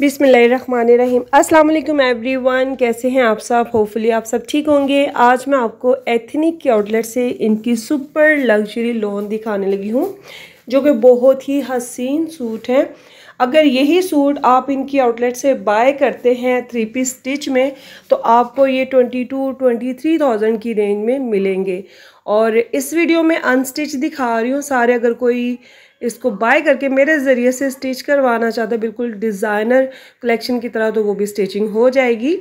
बिसमीम् अल्लाम every one कैसे हैं आप सब होपफुली आप सब ठीक होंगे आज मैं आपको एथनिक के आउटलेट से इनकी सुपर लग्जरी लोन दिखाने लगी हूँ जो कि बहुत ही हसीन सूट है अगर यही सूट आप इनकी आउटलेट से बाय करते हैं थ्री पीस स्टिच में तो आपको ये twenty two twenty three thousand की रेंज में मिलेंगे और इस वीडियो में अनस्टिच दिखा रही हूँ सारे अगर कोई इसको बाय करके मेरे ज़रिए से स्टिच करवाना चाहता है बिल्कुल डिज़ाइनर कलेक्शन की तरह तो वो भी स्टिचिंग हो जाएगी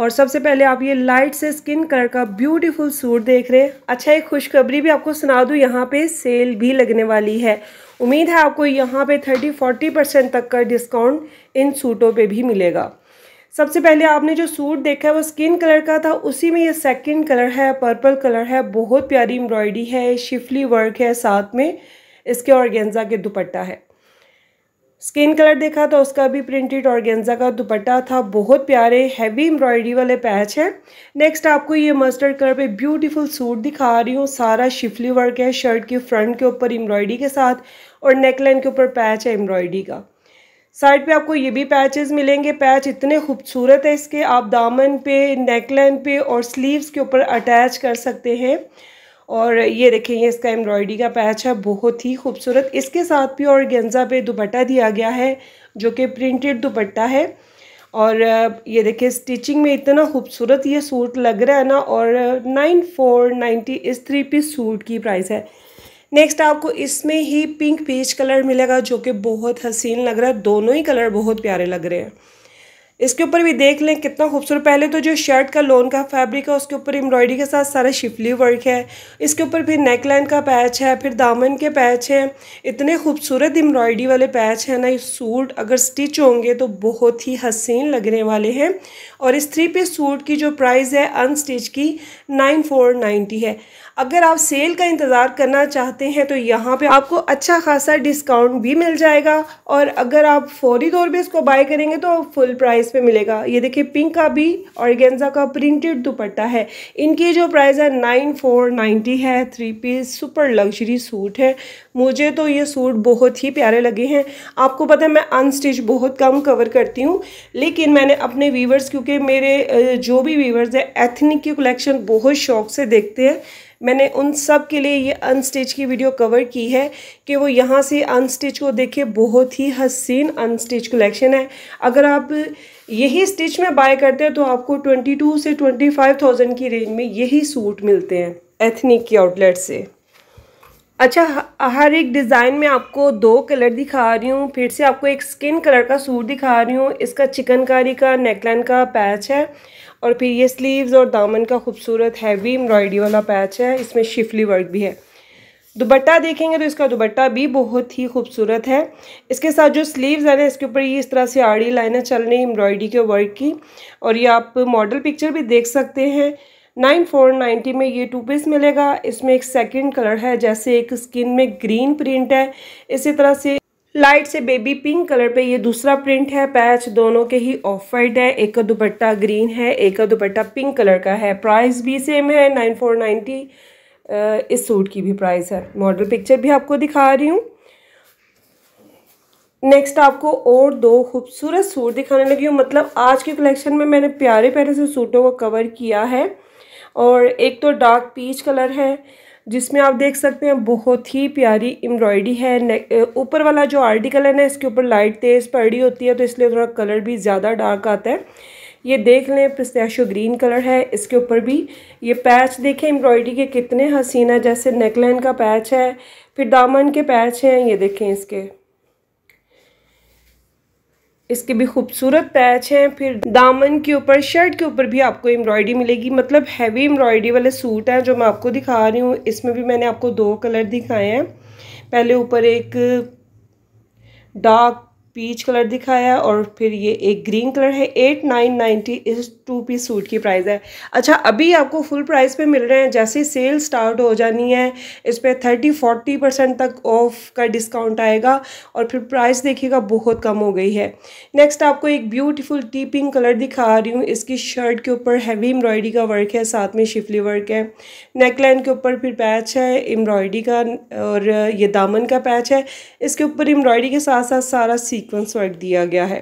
और सबसे पहले आप ये लाइट से स्किन कलर का ब्यूटीफुल सूट देख रहे हैं अच्छा एक खुशखबरी भी आपको सुना दूँ यहाँ पे सेल भी लगने वाली है उम्मीद है आपको यहाँ पे 30-40 परसेंट तक का डिस्काउंट इन सूटों पे भी मिलेगा सबसे पहले आपने जो सूट देखा है वो स्किन कलर का था उसी में ये सेकंड कलर है पर्पल कलर है बहुत प्यारी एम्ब्रॉयडरी है शिफली वर्क है साथ में इसके ऑर्गेंजा के दुपट्टा है स्किन कलर देखा तो उसका भी प्रिंटेड ऑर्गेन्जा का दुपट्टा था बहुत प्यारे हैवी एम्ब्रॉयडरी वाले पैच हैं नेक्स्ट आपको ये मस्टर्ड कलर पे ब्यूटीफुल सूट दिखा रही हूँ सारा शिफली वर्क है शर्ट के फ्रंट के ऊपर एम्ब्रॉयडरी के साथ और नेकलाइन के ऊपर पैच है एम्ब्रॉयडरी का साइड पे आपको ये भी पैचेस मिलेंगे पैच इतने खूबसूरत है इसके आप दामन पे नेकलाइन पे और स्लीव्स के ऊपर अटैच कर सकते हैं और ये देखें ये इसका एम्ब्रॉयडरी का पैच है बहुत ही खूबसूरत इसके साथ भी और गेंजा पे दुपट्टा दिया गया है जो कि प्रिंटेड दुपट्टा है और ये देखिए स्टिचिंग में इतना खूबसूरत ये सूट लग रहा है ना और नाइन फोर नाइन्टी इस थ्री पीस सूट की प्राइस है नेक्स्ट आपको इसमें ही पिंक पीच कलर मिलेगा जो कि बहुत हसीन लग रहा है दोनों ही कलर बहुत प्यारे लग रहे हैं इसके ऊपर भी देख लें कितना खूबसूरत पहले तो जो शर्ट का लोन का फैब्रिक है उसके ऊपर एम्ब्रॉयडरी के साथ सारा शिफली वर्क है इसके ऊपर फिर नेकलाइन का पैच है फिर दामन के पैच हैं इतने खूबसूरत एम्ब्रॉयडरी वाले पैच हैं ना ये सूट अगर स्टिच होंगे तो बहुत ही हसीन लगने वाले हैं और इस थ्री पीस सूट की जो प्राइस है अनस्टिच की नाइन फोर नाइन्टी है अगर आप सेल का इंतज़ार करना चाहते हैं तो यहाँ पे आपको अच्छा खासा डिस्काउंट भी मिल जाएगा और अगर आप फौरी तौर पे इसको बाय करेंगे तो फुल प्राइस पे मिलेगा ये देखिए पिंक का भी और गेंजा का प्रिंटेड दुपट्टा है इनकी जो प्राइस है नाइन फोर नाइन्टी है three piece super luxury suit है मुझे तो ये सूट बहुत ही प्यारे लगे हैं आपको पता है मैं अनस्टिच बहुत कम कवर करती हूँ लेकिन मैंने अपने वीवर्स क्योंकि मेरे जो भी वीवर्स हैं एथनिक की कलेक्शन बहुत शौक से देखते हैं मैंने उन सब के लिए ये अनस्टिच की वीडियो कवर की है कि वो यहाँ से अनस्टिच को देखे बहुत ही हसीन अनस्टिच कलेक्शन है अगर आप यही स्टिच में बाय करते हैं तो आपको 22 से 25,000 की रेंज में यही सूट मिलते हैं एथनिक के आउटलेट से अच्छा हर एक डिज़ाइन में आपको दो कलर दिखा रही हूँ फिर से आपको एक स्किन कलर का सूट दिखा रही हूँ इसका चिकनकारी का नेकलाइन का पैच है और फिर ये स्लीव्स और दामन का खूबसूरत हैवी एम्ब्रॉयडरी वाला पैच है इसमें शिफली वर्क भी है दुबट्टा देखेंगे तो इसका दुबट्टा भी बहुत ही खूबसूरत है इसके साथ जो स्लीव्स है ना इसके ऊपर ये इस तरह से आड़ी लाइनें चल रही एम्ब्रॉयडरी के वर्क की और ये आप मॉडल पिक्चर भी देख सकते हैं नाइन फोर नाइन्टी में ये टू पीस मिलेगा इसमें एक सेकंड कलर है जैसे एक स्किन में ग्रीन प्रिंट है इसी तरह से लाइट से बेबी पिंक कलर पे ये दूसरा प्रिंट है पैच दोनों के ही ऑफ वाइट है एक का दुपट्टा ग्रीन है एक का दुपट्टा पिंक कलर का है प्राइस भी सेम है नाइन फोर नाइन्टी इस सूट की भी प्राइस है मॉडल पिक्चर भी आपको दिखा रही हूँ नेक्स्ट आपको और दो खूबसूरत सूट दिखाने लगी हूँ मतलब आज के कलेक्शन में मैंने प्यारे प्यारे से सूटों को कवर किया है और एक तो डार्क पीच कलर है जिसमें आप देख सकते हैं बहुत ही प्यारी एम्ब्रॉयडरी है ऊपर वाला जो आर्टिकल है ना इसके ऊपर लाइट तेज़ पड़ी होती है तो इसलिए थोड़ा कलर भी ज़्यादा डार्क आता है ये देख लें पिस्तैशो ग्रीन कलर है इसके ऊपर भी ये पैच देखें एम्ब्रॉयडरी के कितने हसीना जैसे नेकलाइन का पैच है फिर दामन के पैच हैं ये देखें इसके इसके भी खूबसूरत पैच हैं फिर दामन के ऊपर शर्ट के ऊपर भी आपको एम्ब्रॉयडरी मिलेगी मतलब हैवी एम्ब्रॉयडरी वाले सूट हैं जो मैं आपको दिखा रही हूँ इसमें भी मैंने आपको दो कलर दिखाए हैं पहले ऊपर एक डार्क पीच कलर दिखाया और फिर ये एक ग्रीन कलर है एट नाइन नाइन्टी इस टू पीस सूट की प्राइस है अच्छा अभी आपको फुल प्राइस पे मिल रहे हैं जैसे सेल स्टार्ट हो जानी है इस पर थर्टी फोर्टी परसेंट तक ऑफ का डिस्काउंट आएगा और फिर प्राइस देखिएगा बहुत कम हो गई है नेक्स्ट आपको एक ब्यूटीफुल टी पिंक कलर दिखा रही हूँ इसकी शर्ट के ऊपर हैवी एम्ब्रॉयडरी का वर्क है साथ में शिफली वर्क है नेकलाइन के ऊपर फिर पैच है एम्ब्रॉयडरी का और ये दामन का पैच है इसके ऊपर एम्ब्रॉयडरी के साथ साथ सारा सी सीक्वेंस वर्क दिया गया है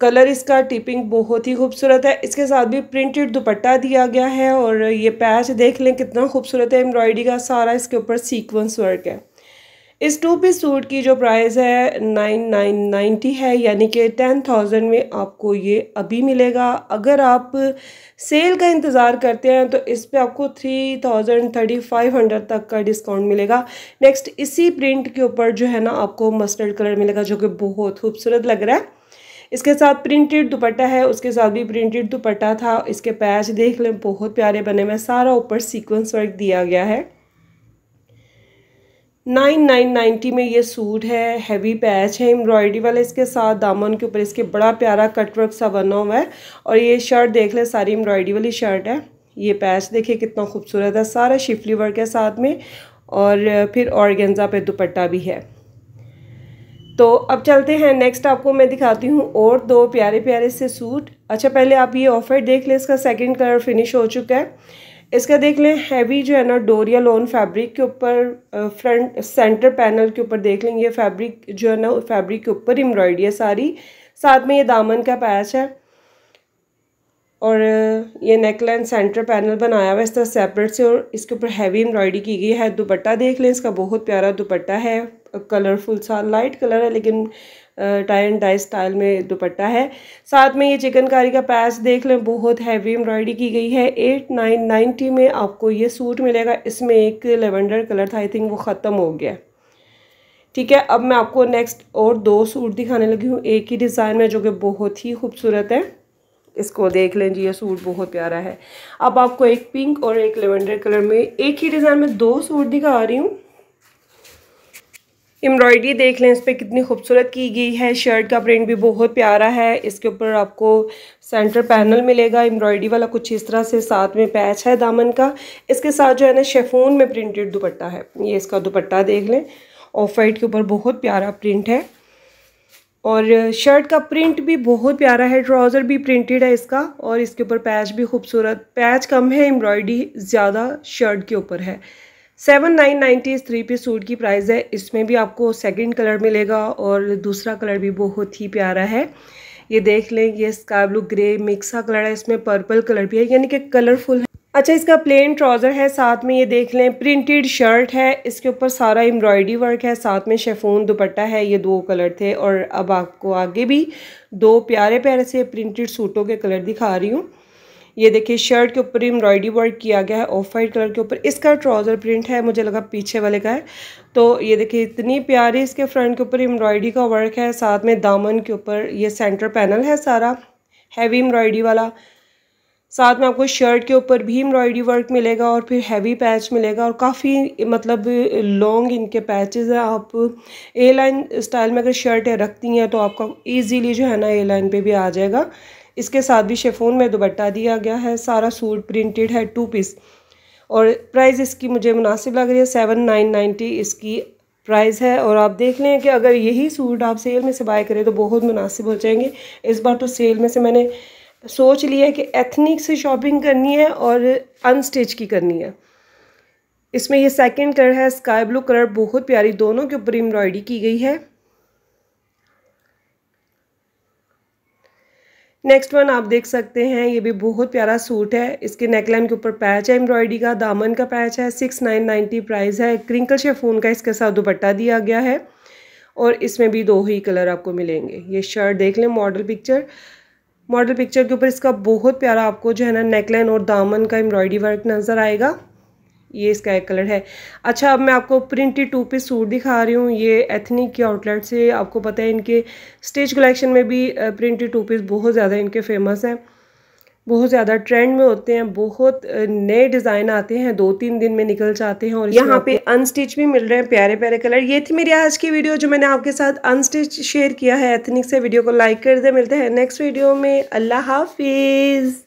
कलर इसका टिपिंग बहुत ही खूबसूरत है इसके साथ भी प्रिंटेड दुपट्टा दिया गया है और ये पैच देख लें कितना खूबसूरत है एम्ब्रॉयडरी का सारा इसके ऊपर सीक्वेंस वर्क है इस टू पीस सूट की जो प्राइस है नाइन नाइन नाइन्टी है यानी कि टेन थाउजेंड में आपको ये अभी मिलेगा अगर आप सेल का इंतज़ार करते हैं तो इस पे आपको three thousand thirty five hundred तक का डिस्काउंट मिलेगा नेक्स्ट इसी प्रिंट के ऊपर जो है ना आपको मस्टर्ड कलर मिलेगा जो कि बहुत खूबसूरत लग रहा है इसके साथ प्रिंटेड दुपट्टा है उसके साथ भी प्रिंटेड दुपट्टा था इसके पैच देख लें बहुत प्यारे बने हुए सारा ऊपर सीक्वेंस वर्क दिया गया है नाइन नाइन नाइन्टी में ये सूट है हैवी पैच है एम्ब्रॉयडरी वाला इसके साथ दामन के ऊपर इसके बड़ा प्यारा कटवर्क सा बना हुआ है और ये शर्ट देख ले सारी एम्ब्रॉयडरी वाली शर्ट है ये पैच देखिए कितना खूबसूरत है सारा शिफली वर्क है साथ में और फिर ऑर्गेंजा पे दुपट्टा भी है तो अब चलते हैं नेक्स्ट आपको मैं दिखाती हूँ और दो प्यारे प्यारे से सूट अच्छा पहले आप ये ऑफ़र देख लें इसका सेकेंड कलर फिनिश हो चुका है इसका देख लें हैवी जो है ना डोरिया लोन फैब्रिक के ऊपर फ्रंट सेंटर पैनल के ऊपर देख लेंगे फैब्रिक जो है ना फैब्रिक के ऊपर एम्ब्रॉयडरी है सारी साथ में ये दामन का पैच है और ये नेकलाइन सेंटर पैनल बनाया हुआ है इस तरह सेपरेट से और इसके ऊपर हैवी एम्ब्रॉयडरी की गई है दुपट्टा देख लें इसका बहुत प्यारा दुपट्टा है कलरफुल सा लाइट कलर है लेकिन टाई एंड डाई स्टाइल में दुपट्टा है साथ में ये चिकनकारी का पैस देख लें बहुत हैवी एम्ब्रॉयडरी की गई है एट नाइन नाइन्टी में आपको ये सूट मिलेगा इसमें एक लेवेंडर कलर था आई थिंक वो ख़त्म हो गया ठीक है अब मैं आपको नेक्स्ट और दो सूट दिखाने लगी हूँ एक ही डिज़ाइन में जो कि बहुत ही खूबसूरत है इसको देख लें जी ये सूट बहुत प्यारा है अब आपको एक पिंक और एक लेवेंडर कलर में एक ही डिज़ाइन में दो सूट दिखा रही हूँ एम्ब्रॉयडरी देख लें इस पर कितनी खूबसूरत की गई है शर्ट का प्रिंट भी बहुत प्यारा है इसके ऊपर आपको सेंटर पैनल मिलेगा एम्ब्रॉयडरी वाला कुछ इस तरह से साथ में पैच है दामन का इसके साथ जो है ना शेफून में प्रिंटेड दुपट्टा है ये इसका दुपट्टा देख लें ऑफ वाइट के ऊपर बहुत प्यारा प्रिंट है और शर्ट का प्रिंट भी बहुत प्यारा है ट्राउज़र भी प्रिंटेड है इसका और इसके ऊपर पैच भी खूबसूरत पैच कम है एम्ब्रॉयडरी ज़्यादा शर्ट के ऊपर है seven nine ninety three piece suit की प्राइस है इसमें भी आपको सेकंड कलर मिलेगा और दूसरा कलर भी बहुत ही प्यारा है ये देख लें ये स्काई ब्लू ग्रे मिक्सा कलर है इसमें पर्पल कलर भी है यानी कि कलरफुल है अच्छा इसका प्लेन ट्राउज़र है साथ में ये देख लें प्रिंटेड शर्ट है इसके ऊपर सारा एम्ब्रॉयडरी वर्क है साथ में शेफोन दुपट्टा है ये दो कलर थे और अब आपको आगे भी दो प्यारे प्यारे से प्रिंटेड सूटों के कलर दिखा रही हूँ ये देखिए शर्ट के ऊपर एम्ब्रॉयडरी वर्क किया गया है ऑफ वाइट कलर के ऊपर इसका ट्राउज़र प्रिंट है मुझे लगा पीछे वाले का है तो ये देखिए इतनी प्यारी इसके फ्रंट के ऊपर एम्ब्रॉयडरी का वर्क है साथ में दामन के ऊपर ये सेंटर पैनल है सारा हैवी एम्ब्रॉयडरी वाला साथ में आपको शर्ट के ऊपर भी एम्ब्रॉयडरी वर्क मिलेगा और फिर हैवी पैच मिलेगा और काफ़ी मतलब लॉन्ग इनके पैचेस हैं आप ए लाइन स्टाइल में अगर शर्ट रखती हैं तो आपका इजीली जो है ना ए लाइन पे भी आ जाएगा इसके साथ भी शेफोन में दुबट्टा दिया गया है सारा सूट प्रिंटेड है टू पीस और प्राइस इसकी मुझे मुनासिब लग रही है सेवन नाइन नाइन्टी इसकी प्राइस है और आप देख लें कि अगर यही सूट आप सेल में से बाय करें तो बहुत मुनासिब हो जाएंगे इस बार तो सेल में से मैंने सोच लिया है कि एथनिक से शॉपिंग करनी है और अनस्टिच की करनी है इसमें ये सेकंड कलर है स्काई ब्लू कलर बहुत प्यारी दोनों के ऊपर एम्ब्रॉयडरी की गई है नेक्स्ट वन आप देख सकते हैं ये भी बहुत प्यारा सूट है इसके नेकलाइन के ऊपर पैच है एम्ब्रॉयडरी का दामन का पैच है सिक्स नाइन नाइन्टी प्राइज है क्रिंकल शेफून का इसके साथ दुपट्टा दिया गया है और इसमें भी दो ही कलर आपको मिलेंगे ये शर्ट देख लें मॉडल पिक्चर मॉडल पिक्चर के ऊपर इसका बहुत प्यारा आपको जो है ना नेकलाइन और दामन का एम्ब्रॉयडरी वर्क नज़र आएगा ये एक कलर है अच्छा अब मैं आपको प्रिंटेड टू पीस सूट दिखा रही हूँ ये एथनिक की आउटलेट से आपको पता है इनके स्टेज कलेक्शन में भी प्रिंटेड टू पीस बहुत ज़्यादा इनके फेमस हैं बहुत ज़्यादा ट्रेंड में होते हैं बहुत नए डिज़ाइन आते हैं दो तीन दिन में निकल जाते हैं और यहाँ पे अनस्टिच भी मिल रहे हैं प्यारे प्यारे कलर ये थी मेरी आज की वीडियो जो मैंने आपके साथ अनस्टिच शेयर किया है एथनिक से वीडियो को लाइक कर दे मिलते हैं नेक्स्ट वीडियो में अल्लाह हाफिज़